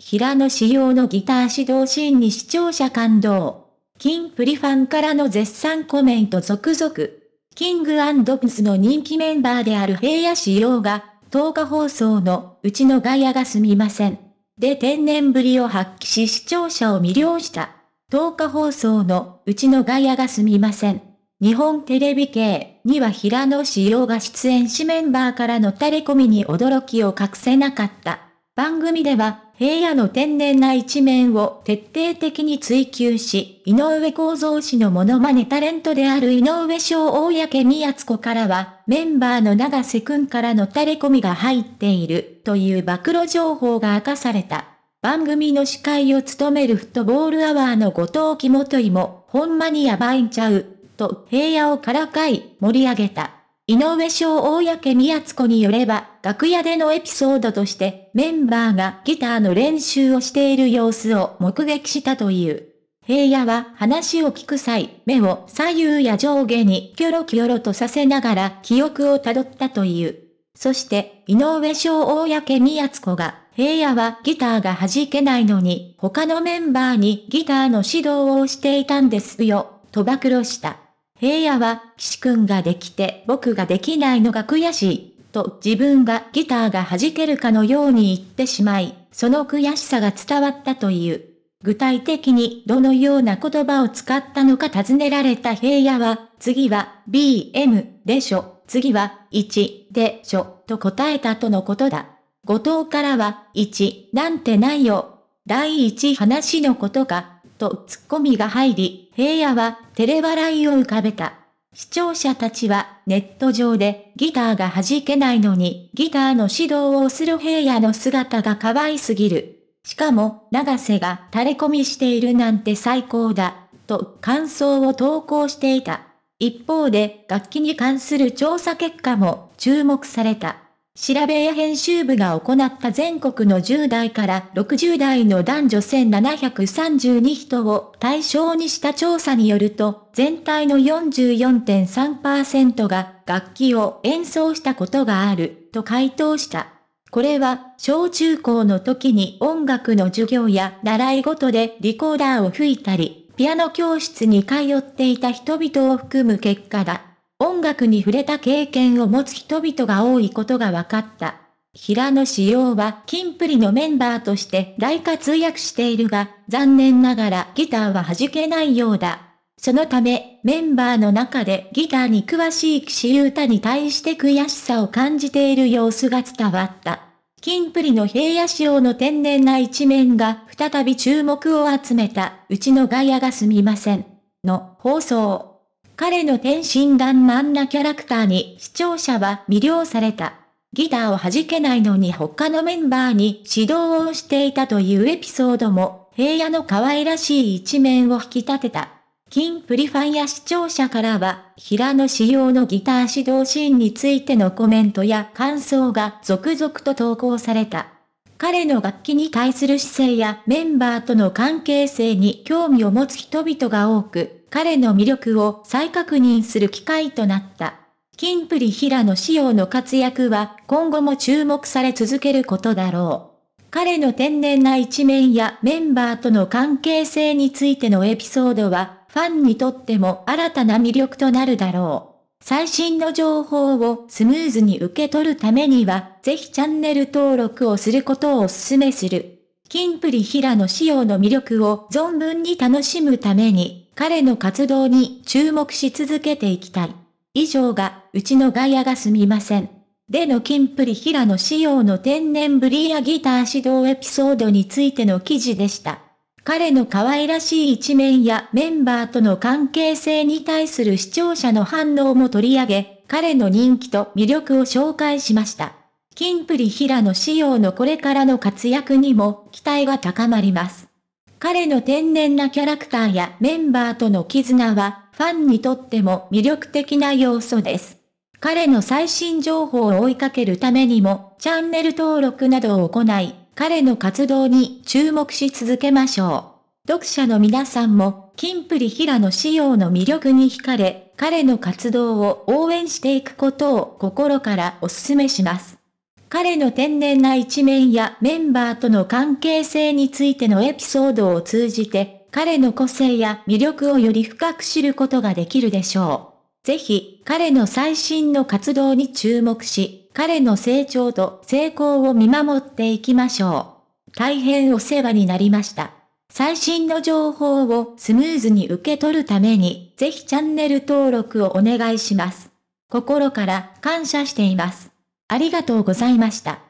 平野紫耀のギター指導シーンに視聴者感動。キンプリファンからの絶賛コメント続々。キングプスの人気メンバーである平野紫耀が、10日放送のうちのガヤがすみません。で天然ぶりを発揮し視聴者を魅了した。10日放送のうちのガヤがすみません。日本テレビ系には平野紫耀が出演しメンバーからの垂れ込みに驚きを隠せなかった。番組では平野の天然な一面を徹底的に追求し、井上公造氏のモノマネタレントである井上翔公宮津子からは、メンバーの長瀬くんからの垂れ込みが入っている、という暴露情報が明かされた。番組の司会を務めるフットボールアワーの後藤木元井も、ほんまにやばいんちゃう、と平野をからかい、盛り上げた。井上翔公宮津子によれば、楽屋でのエピソードとしてメンバーがギターの練習をしている様子を目撃したという。平野は話を聞く際、目を左右や上下にキョロキョロとさせながら記憶をたどったという。そして、井上翔大やけみやつこが、平野はギターが弾けないのに、他のメンバーにギターの指導をしていたんですよ、と暴露した。平野は、岸くんができて僕ができないのが悔しい。と自分がギターが弾けるかのように言ってしまい、その悔しさが伝わったという。具体的にどのような言葉を使ったのか尋ねられた平野は、次は BM でしょ、次は1でしょ、と答えたとのことだ。後藤からは、1なんてないよ。第一話のことか、と突っ込みが入り、平野は照れ笑いを浮かべた。視聴者たちはネット上でギターが弾けないのにギターの指導をする平野の姿が可愛すぎる。しかも、長瀬が垂れ込みしているなんて最高だ、と感想を投稿していた。一方で楽器に関する調査結果も注目された。調べや編集部が行った全国の10代から60代の男女1732人を対象にした調査によると、全体の44.3%が楽器を演奏したことがあると回答した。これは、小中高の時に音楽の授業や習い事でリコーダーを吹いたり、ピアノ教室に通っていた人々を含む結果だ。音楽に触れた経験を持つ人々が多いことが分かった。平野紫耀はキンプリのメンバーとして大活躍しているが、残念ながらギターは弾けないようだ。そのため、メンバーの中でギターに詳しい岸優太に対して悔しさを感じている様子が伝わった。キンプリの平野仕様の天然な一面が再び注目を集めた、うちのガヤがすみません。の放送。彼の天真爛漫なキャラクターに視聴者は魅了された。ギターを弾けないのに他のメンバーに指導をしていたというエピソードも、平野の可愛らしい一面を引き立てた。キンプリファンや視聴者からは、平野仕様のギター指導シーンについてのコメントや感想が続々と投稿された。彼の楽器に対する姿勢やメンバーとの関係性に興味を持つ人々が多く、彼の魅力を再確認する機会となった。キンプリ平野仕様の活躍は今後も注目され続けることだろう。彼の天然な一面やメンバーとの関係性についてのエピソードは、ファンにとっても新たな魅力となるだろう。最新の情報をスムーズに受け取るためには、ぜひチャンネル登録をすることをお勧めする。キンプリ平野仕様の魅力を存分に楽しむために。彼の活動に注目し続けていきたい。以上が、うちのガヤがすみません。での金プリ平野仕様の天然ブリアギター指導エピソードについての記事でした。彼の可愛らしい一面やメンバーとの関係性に対する視聴者の反応も取り上げ、彼の人気と魅力を紹介しました。金プリ平野仕様のこれからの活躍にも期待が高まります。彼の天然なキャラクターやメンバーとの絆は、ファンにとっても魅力的な要素です。彼の最新情報を追いかけるためにも、チャンネル登録などを行い、彼の活動に注目し続けましょう。読者の皆さんも、キンプリ平野仕様の魅力に惹かれ、彼の活動を応援していくことを心からお勧めします。彼の天然な一面やメンバーとの関係性についてのエピソードを通じて、彼の個性や魅力をより深く知ることができるでしょう。ぜひ、彼の最新の活動に注目し、彼の成長と成功を見守っていきましょう。大変お世話になりました。最新の情報をスムーズに受け取るために、ぜひチャンネル登録をお願いします。心から感謝しています。ありがとうございました。